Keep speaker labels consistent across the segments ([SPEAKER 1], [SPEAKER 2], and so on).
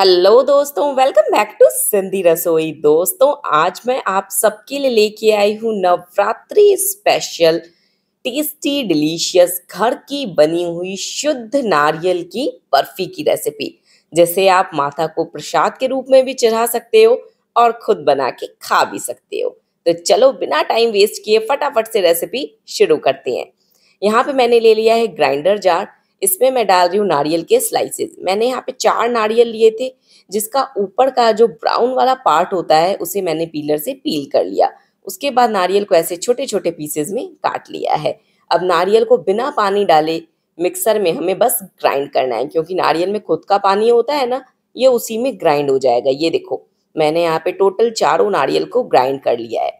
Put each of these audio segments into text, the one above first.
[SPEAKER 1] hello दोस्तों welcome back to Sindhi रसोई दोस्तों आज मैं आप सबके लिए लेके आई हूँ नवरात्रि स्पेशल टेस्टी डिलीशियस घर की बनी हुई शुद्ध नारियल की बर्फी की रेसिपी जैसे आप माता को प्रसाद के रूप में भी चढ़ा सकते हो और खुद बना के खा भी सकते हो तो चलो बिना टाइम वेस्ट किए फटाफट से रेसिपी शुरू करते हैं यहाँ पे मैंने ले लिया है ग्राइंडर जार इसमें मैं डाल रही हूँ नारियल के स्लाइसेस मैंने यहाँ पे चार नारियल लिए थे जिसका ऊपर का जो ब्राउन वाला पार्ट होता है उसे मैंने पीलर से पील कर लिया उसके बाद नारियल को ऐसे छोटे छोटे पीसेज में काट लिया है अब नारियल को बिना पानी डाले मिक्सर में हमें बस ग्राइंड करना है क्योंकि नारियल में खुद का पानी होता है ना ये उसी में ग्राइंड हो जाएगा ये देखो मैंने यहाँ पे टोटल चारों नारियल को ग्राइंड कर लिया है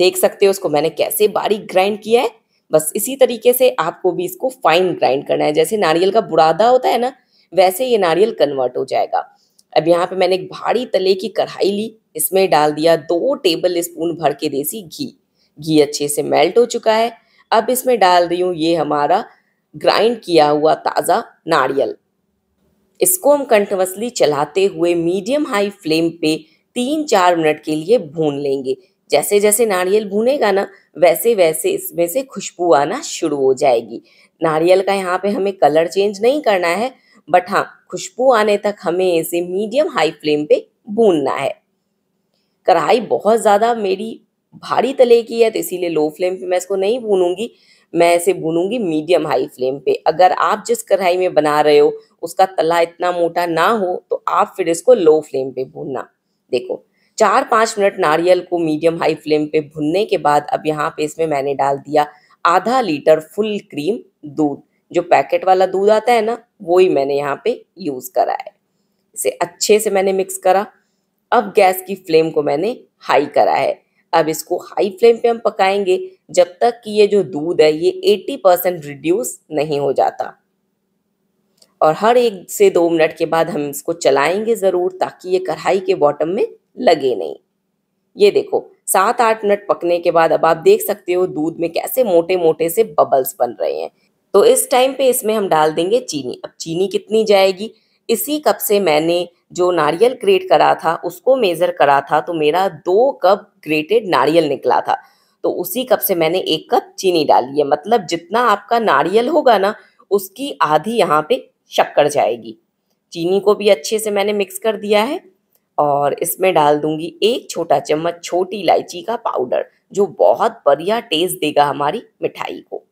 [SPEAKER 1] देख सकते हो उसको मैंने कैसे बारीक ग्राइंड किया है बस इसी तरीके से आपको भी इसको फाइन ग्राइंड करना है जैसे नारियल का बुरादा होता है ना वैसे ये नारियल कन्वर्ट हो जाएगा अब यहाँ पे मैंने एक भारी तले की कढ़ाई ली इसमें डाल दिया दो टेबल स्पून भर के देसी घी घी अच्छे से मेल्ट हो चुका है अब इसमें डाल रही हूँ ये हमारा ग्राइंड किया हुआ ताज़ा नारियल इसको हम कंटिन्यूसली चलाते हुए मीडियम हाई फ्लेम पे तीन चार मिनट के लिए भून लेंगे जैसे जैसे नारियल भूनेगा ना वैसे वैसे इसमें से खुशबू आना शुरू हो जाएगी नारियल का यहाँ पे हमें कलर चेंज नहीं करना है बट हाँ खुशबू आने तक हमें इसे मीडियम हाई फ्लेम पे भूनना है कढ़ाई बहुत ज़्यादा मेरी भारी तले की है तो इसीलिए लो फ्लेम पे मैं इसको नहीं भूनूंगी मैं इसे भूनूंगी मीडियम हाई फ्लेम पे अगर आप जिस कढ़ाई में बना रहे हो उसका तला इतना मोटा ना हो तो आप फिर इसको लो फ्लेम पे भूनना देखो चार पाँच मिनट नारियल को मीडियम हाई फ्लेम पे भुनने के बाद अब यहाँ पे इसमें मैंने डाल दिया आधा लीटर फुल क्रीम दूध जो पैकेट वाला दूध आता है ना वो ही मैंने यहाँ पे यूज़ करा है इसे अच्छे से मैंने मिक्स करा अब गैस की फ्लेम को मैंने हाई करा है अब इसको हाई फ्लेम पे हम पकाएंगे जब तक कि ये जो दूध है ये 80 परसेंट रिड्यूस नहीं हो जाता और हर एक से दो मिनट के बाद हम इसको चलाएंगे ज़रूर ताकि ये कढ़ाई के बॉटम में लगे नहीं ये देखो सात आठ मिनट पकने के बाद अब आप देख सकते हो दूध में कैसे मोटे मोटे से बबल्स बन रहे हैं तो इस टाइम पे इसमें हम डाल देंगे चीनी अब चीनी कितनी जाएगी इसी कप से मैंने जो नारियल ग्रेट करा था उसको मेज़र करा था तो मेरा दो कप ग्रेटेड नारियल निकला था तो उसी कप से मैंने एक कप चीनी डाली है मतलब जितना आपका नारियल होगा ना उसकी आधी यहाँ पे शक्कर जाएगी चीनी को भी अच्छे से मैंने मिक्स कर दिया है और इसमें डाल दूंगी एक छोटा चम्मच छोटी इलायची का पाउडर जो बहुत बढ़िया टेस्ट देगा हमारी मिठाई को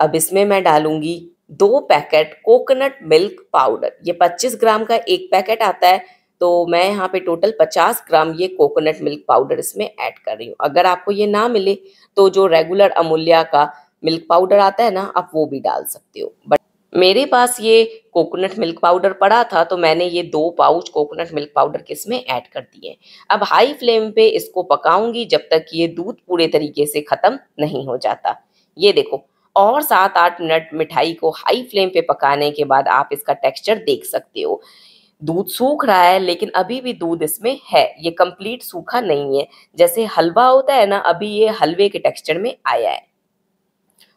[SPEAKER 1] अब इसमें मैं डालूंगी दो पैकेट कोकोनट मिल्क पाउडर ये 25 ग्राम का एक पैकेट आता है तो मैं यहाँ पे टोटल 50 ग्राम ये कोकोनट मिल्क पाउडर इसमें ऐड कर रही हूँ अगर आपको ये ना मिले तो जो रेगुलर अमूल्या का मिल्क पाउडर आता है ना आप वो भी डाल सकते हो बट मेरे पास ये कोकोनट मिल्क पाउडर पड़ा था तो मैंने ये दो पाउच कोकोनट मिल्क पाउडर के इसमें ऐड कर दिए अब हाई फ्लेम पे इसको पकाऊंगी जब तक ये दूध पूरे तरीके से ख़त्म नहीं हो जाता ये देखो और सात आठ मिनट मिठाई को हाई फ्लेम पे पकाने के बाद आप इसका टेक्सचर देख सकते हो दूध सूख रहा है लेकिन अभी भी दूध इसमें है ये कंप्लीट सूखा नहीं है जैसे हलवा होता है ना अभी ये हलवे के टेक्सचर में आया है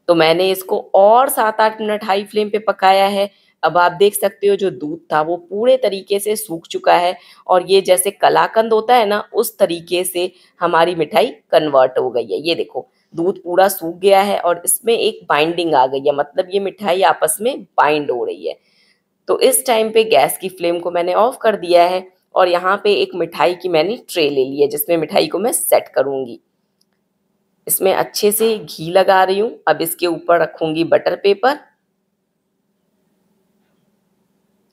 [SPEAKER 1] तो मैंने इसको और सात आठ मिनट हाई फ्लेम पे पकाया है अब आप देख सकते हो जो दूध था वो पूरे तरीके से सूख चुका है और ये जैसे कलाकंद होता है ना उस तरीके से हमारी मिठाई कन्वर्ट हो गई है ये देखो दूध पूरा सूख गया है और इसमें एक बाइंडिंग आ गई है मतलब ये मिठाई आपस में बाइंड हो रही है तो इस टाइम पे गैस की फ्लेम को मैंने ऑफ कर दिया है और यहाँ पे एक मिठाई की मैंने ट्रे ले ली है जिसमें मिठाई को मैं सेट करूंगी इसमें अच्छे से घी लगा रही हूँ अब इसके ऊपर रखूंगी बटर पेपर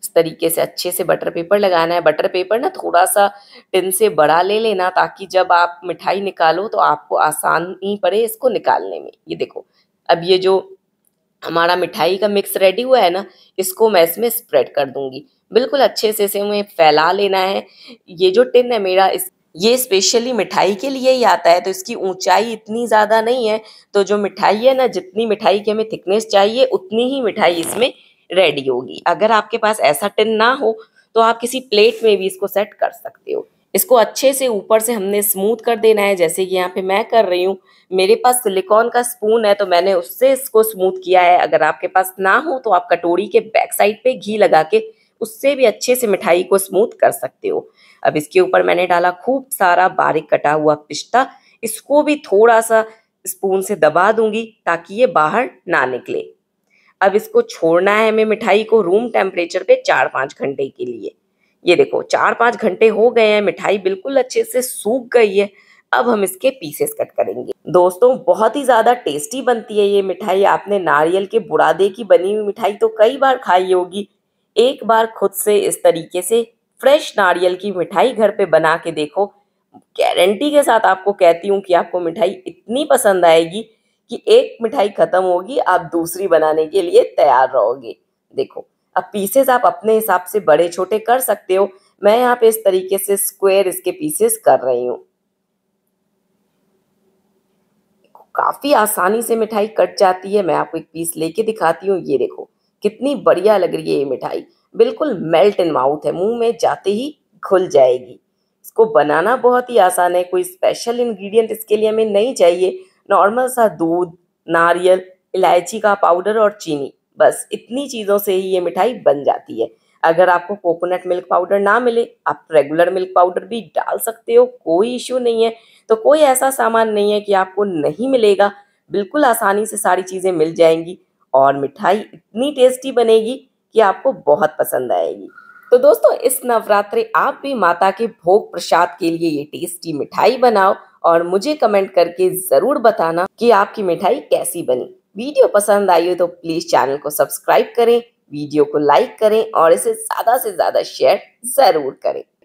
[SPEAKER 1] इस तरीके से अच्छे से बटर पेपर लगाना है बटर पेपर ना थोड़ा सा टिन से बड़ा ले लेना ताकि जब आप मिठाई निकालो तो आपको आसान ही पड़े इसको निकालने में ये देखो अब ये जो हमारा मिठाई का मिक्स रेडी हुआ है ना इसको मैं इसमें स्प्रेड कर दूंगी बिल्कुल अच्छे से इसे हमें फैला लेना है ये जो टिन है मेरा इस ये स्पेशली मिठाई के लिए ही आता है तो इसकी ऊंचाई इतनी ज़्यादा नहीं है तो जो मिठाई है ना जितनी मिठाई की हमें थिकनेस चाहिए उतनी ही मिठाई इसमें रेडी होगी अगर आपके पास ऐसा टिन ना हो तो आप किसी प्लेट में भी इसको सेट कर सकते हो इसको अच्छे से ऊपर से हमने स्मूथ कर देना है जैसे कि यहाँ पे मैं कर रही हूँ मेरे पास सिलिकॉन का स्पून है तो मैंने उससे इसको स्मूथ किया है अगर आपके पास ना हो तो आप कटोरी के बैक साइड पे घी लगा के उससे भी अच्छे से मिठाई को स्मूथ कर सकते हो अब इसके ऊपर मैंने डाला खूब सारा बारीक कटा हुआ पिस्ता इसको भी थोड़ा सा स्पून से दबा दूंगी ताकि ये बाहर ना निकले अब इसको छोड़ना है हमें मिठाई को रूम टेम्परेचर पे चार पाँच घंटे के लिए ये देखो चार पाँच घंटे हो गए हैं मिठाई बिल्कुल अच्छे से सूख गई है अब हम इसके पीसेस कट करेंगे दोस्तों बहुत ही ज़्यादा टेस्टी बनती है ये मिठाई आपने नारियल के बुरादे की बनी हुई मिठाई तो कई बार खाई होगी एक बार खुद से इस तरीके से फ्रेश नारियल की मिठाई घर पे बना के देखो गारंटी के साथ आपको कहती हूँ कि आपको मिठाई इतनी पसंद आएगी कि एक मिठाई ख़त्म होगी आप दूसरी बनाने के लिए तैयार रहोगे देखो अब पीसेस आप अपने हिसाब से बड़े छोटे कर सकते हो मैं यहाँ पे इस तरीके से स्क्वायर इसके पीसेस कर रही हूँ काफ़ी आसानी से मिठाई कट जाती है मैं आपको एक पीस लेके दिखाती हूँ ये देखो कितनी बढ़िया लग रही है ये मिठाई बिल्कुल मेल्ट इन माउथ है मुंह में जाते ही घुल जाएगी इसको बनाना बहुत ही आसान है कोई स्पेशल इंग्रेडिएंट इसके लिए हमें नहीं चाहिए नॉर्मल सा दूध नारियल इलायची का पाउडर और चीनी बस इतनी चीज़ों से ही ये मिठाई बन जाती है अगर आपको कोकोनट मिल्क पाउडर ना मिले आप रेगुलर मिल्क पाउडर भी डाल सकते हो कोई इश्यू नहीं है तो कोई ऐसा सामान नहीं है कि आपको नहीं मिलेगा बिल्कुल आसानी से सारी चीज़ें मिल जाएंगी और मिठाई इतनी टेस्टी बनेगी कि आपको बहुत पसंद आएगी तो दोस्तों इस नवरात्रि आप भी माता के भोग प्रसाद के लिए ये टेस्टी मिठाई बनाओ और मुझे कमेंट करके ज़रूर बताना कि आपकी मिठाई कैसी बनी वीडियो पसंद आई हो तो प्लीज़ चैनल को सब्सक्राइब करें वीडियो को लाइक करें और इसे ज़्यादा से ज़्यादा शेयर ज़रूर करें